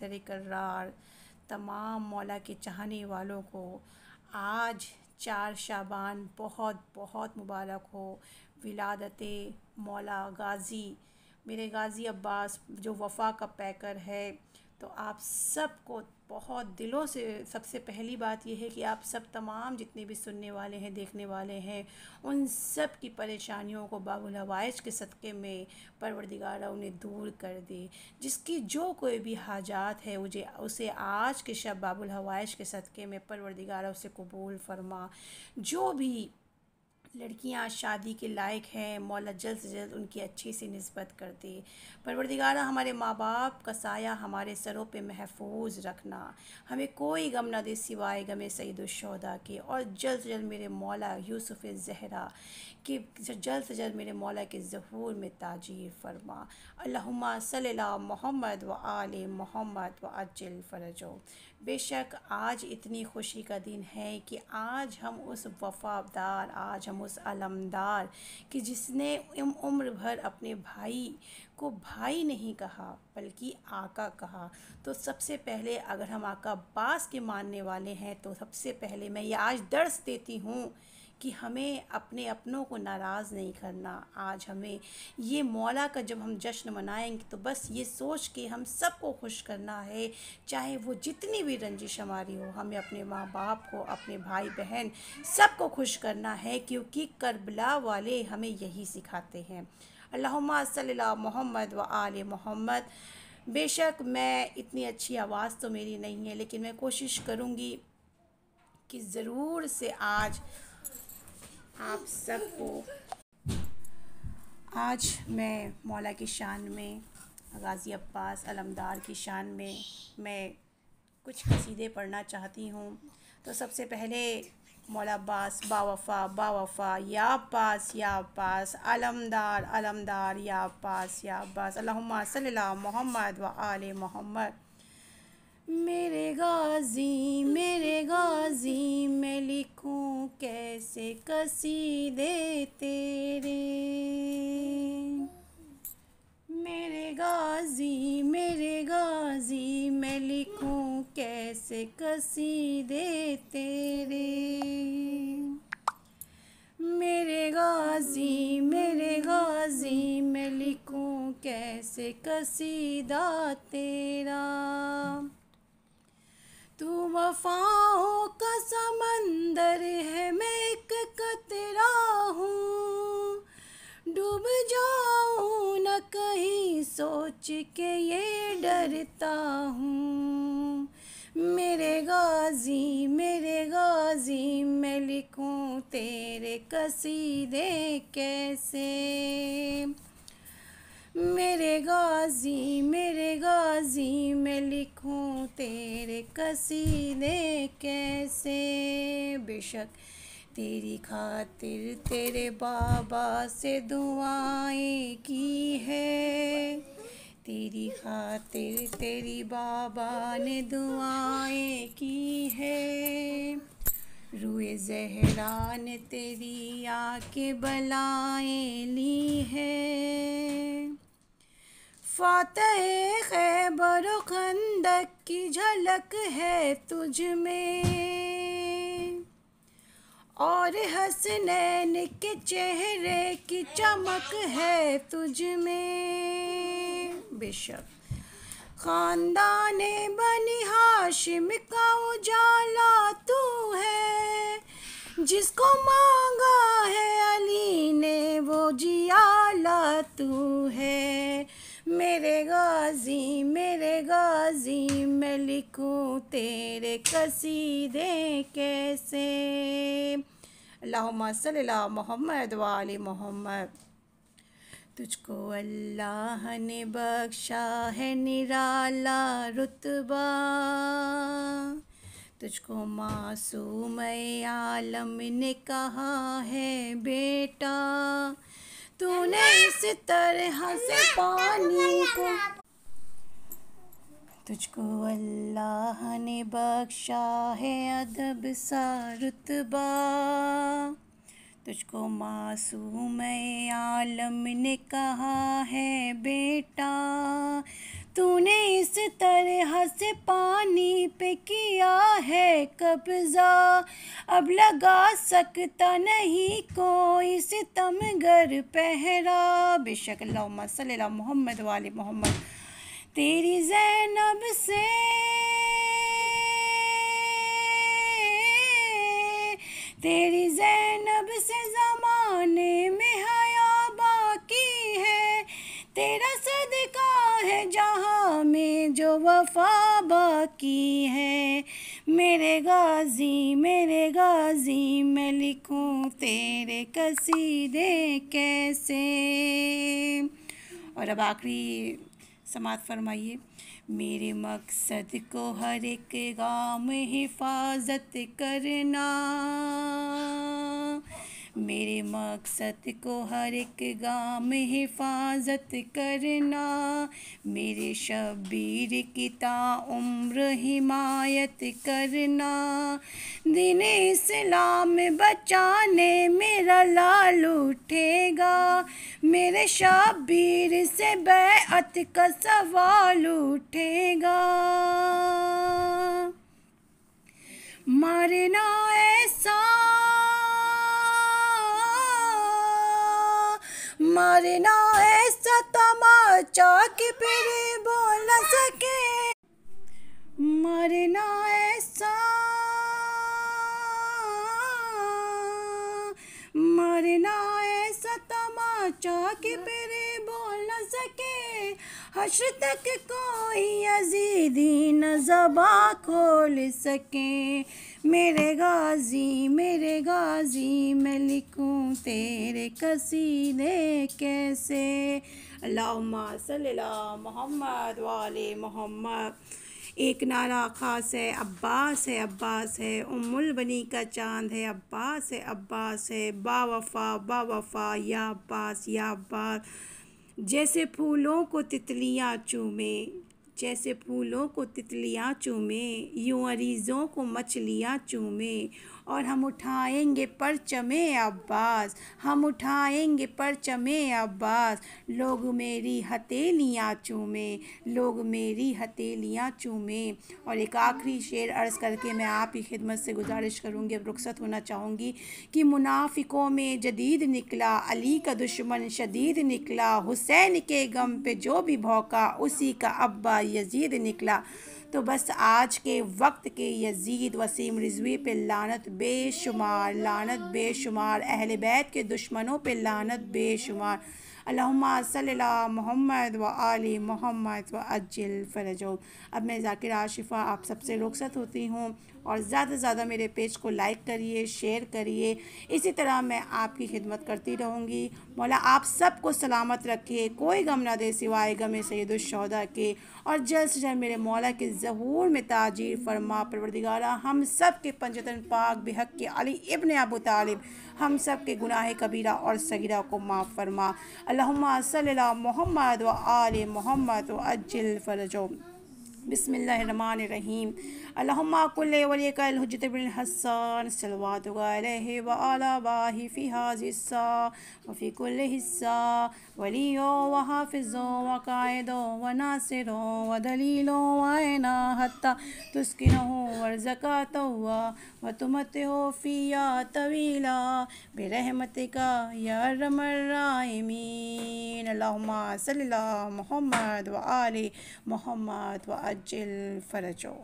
तरीकर्रार तमाम मौला के चाहने वालों को आज चार शाबान बहुत बहुत मुबारक हो विलादत मौला गाज़ी मेरे गाज़ी अब्बास जो वफा का पैकर है तो आप सबको बहुत दिलों से सबसे पहली बात यह है कि आप सब तमाम जितने भी सुनने वाले हैं देखने वाले हैं उन सब की परेशानियों को बाबुल हवाइज के सदक़े में परवरदिगार उन्हें दूर कर दे जिसकी जो कोई भी हाजात है उसे उसे आज के शब बाबुल हवाइज के सदक़े में परवरदिगार उसे कबूल फरमा जो भी लड़कियां शादी के लायक हैं मौला जल्द से जल्द उनकी अच्छी सी नस्बत कर दे परवरदिगार हमारे माँ बाप का साया हमारे सरों पे महफूज रखना हमें कोई गम ना दे सिवाय गम सईदुलशहदा के और जल्द से जल्द मेरे मौला यूसुफ जहरा के जल्द से जल्द मेरे मौला के जहूर में ताजीर फरमा अल्लाह सल मोहम्मद व आल मोहम्मद व अजल फ़रजो बेशक आज इतनी खुशी का दिन है कि आज हम उस वफादार आज हम उस अलमदार कि जिसने उम्र भर अपने भाई को भाई नहीं कहा बल्कि आका कहा तो सबसे पहले अगर हम आका बास के मानने वाले हैं तो सबसे पहले मैं ये आज दर्श देती हूँ कि हमें अपने अपनों को नाराज़ नहीं करना आज हमें ये मौला का जब हम जश्न मनाएंगे तो बस ये सोच के हम सबको खुश करना है चाहे वो जितनी भी रंजिश हमारी हो हमें अपने माँ बाप को अपने भाई बहन सबको खुश करना है क्योंकि करबला वाले हमें यही सिखाते हैं अल्लाह मोहम्मद व आल मोहम्मद बेशक मैं इतनी अच्छी आवाज़ तो मेरी नहीं है लेकिन मैं कोशिश करूँगी कि ज़रूर से आज आप सबको आज मैं मौला की शान में गाज़ी अब्बास अलमदार की शान में मैं कुछ कसीदे पढ़ना चाहती हूँ तो सबसे पहले मौला अब्बास बावफ़ा बावफ़ा या अब्बास या अब्बास अलमदार अलमदार या अब्बास या अब्बास अल्लाहुम्मा सल्ला मोहम्मद व आल मोहम्मद मेरे गाजी से कसीदे तेरे मेरे गाजी मेरे गाजी मैं लिखूं कैसे कसीदे तेरे मेरे गाजी मेरे गाजी मैं लिखूं कैसे कसीदा तेरा तू वफाओं का समंदर सोच के ये डरता हूँ मेरे गाजी मेरे गाजी मैं लिखूँ तेरे कसीदे कैसे मेरे गाजी मेरे गाजी मैं लिखूँ तेरे कसीदे कैसे बेशक तेरी खातिर तेरे बाबा से दुआएं की है तेरी खातिर तेरी बाबा ने दुआएं की है रुए जहरा ने तेरी आके बलाएं ली है फातह खैबर खंदक की झलक है तुझ में और हसनैन के चेहरे की चमक है तुझ में बेशक खानदान बनी हाशिम का उजाला तू है जिसको मांगा है अली ने वो जियाला तू है मेरे गाजी मेरे गाजी मैं लिखूं तेरे कसीदे कैसे अल्लाह मोहम्मद वाली मोहम्मद तुझको अल्लाह ने बख्शा है निराला रुतबा तुझको मासूम आलम ने कहा है बेटा तूने इस तरह से पानी को तुझको अल्लाह ने बख्शा है अदब सा रुतबा तुझको मासूम आलम ने कहा है बेटा तूने इस तरह से पानी पे किया है कब्जा अब लगा सकता नहीं कोई घर पहरा बेशक मोहम्मद वाले मोहम्मद तेरी जैनब से तेरी जैनब से ज़माने में हया बाकी है तेरा सदका है जहाँ में जो वफा बाकी है मेरे गाजी मेरे गाजी मैं लिखूँ तेरे कसीदे कैसे और अब आखिरी समात फरमाइए मेरे मकसद को हर एक गाम हिफाजत करना मेरे मकसद को हर एक गाम हिफाजत करना मेरे शबीर की उम्र हिमायत करना दिन इस्लाम बचाने मेरा लाल उठेगा मेरे शबीर से बैत का सवाल उठेगा मारना है मरना ऐसा तमाचा कि फिर बोल सके मरना ऐसा मरना ऐसा तमाचा कि फिर हश्र तक कोई अजीदी न जबा खोल सके मेरे गाजी मेरे गाजी मैं लिखूं तेरे कसीदे कैसे अल्लाह मोहम्मद वाले मोहम्मद एक नारा खास है अब्बास है अब्बास है उमुल बनी का चांद है अब्बास है अब्बास है बावफ़ा बावफ़ा या अब्बास या अब्बास जैसे फूलों को तितलियाँ चूमे जैसे फूलों को तितलियाँ चूमे यूँ अरीज़ों को मछलियाँ चूमे और हम उठाएंगे परचमे अब्बास हम उठाएंगे परचमे अब्बास लोग मेरी हथेलियाँ चूमे लोग मेरी हथेलियाँ चूमे और एक आखिरी शेर अर्ज़ करके मैं आपकी खिदमत से गुजारिश करूँगी अब रुख्सत होना चाहूँगी कि मुनाफिकों में जदीद निकला अली का दुश्मन शदीद निकला हुसैन के गम पे जो भी भौका उसी का अब्बा यजीद निकला तो बस आज के वक्त के यजीद वसीम रिजवी पे लानत बेशुमार लानत बेशुमार अहल बैत के दुश्मनों पे लानत बेशुमार अल्लाहुम्मा सल्ला मोहम्मद व आलि मोहम्मद व अज्जिल फरजो अब मैं जाकिर आशिफ़ा आप सबसे रुखसत होती हूँ और ज़्यादा से ज़्यादा मेरे पेज को लाइक करिए शेयर करिए इसी तरह मैं आपकी खिदमत करती रहूँगी मौला आप सबको सलामत रखिए कोई गम ना दे सिवाय गम सैदुलशहदा के और जल्द से जल्द मेरे मौला के जहूर में ताजीर फरमा परवरदिगारा हम सब के पंजतन पाक बेहक के अली इबन अबू तालिब हम सब के गुनाह कबीरा और सगीरा को माफ़ फरमा अल्लाह सल मोहम्मद व आल मोहम्मद व अज्जिल फरजो بسم الله الرحمن الرحيم اللهم كل وليك الحجة بن الحسان السلوات عليه وعلى باه في هذه الساعة وفي كل حصة ولي وحافظ وقائد وناصر ودليل وعينا حتى تسكنه ورزقا توا وتمته فيا طويلا برحمتك يا ارحم الراحمين اللهم صل على محمد وآل محمد وآل يعجل فرجه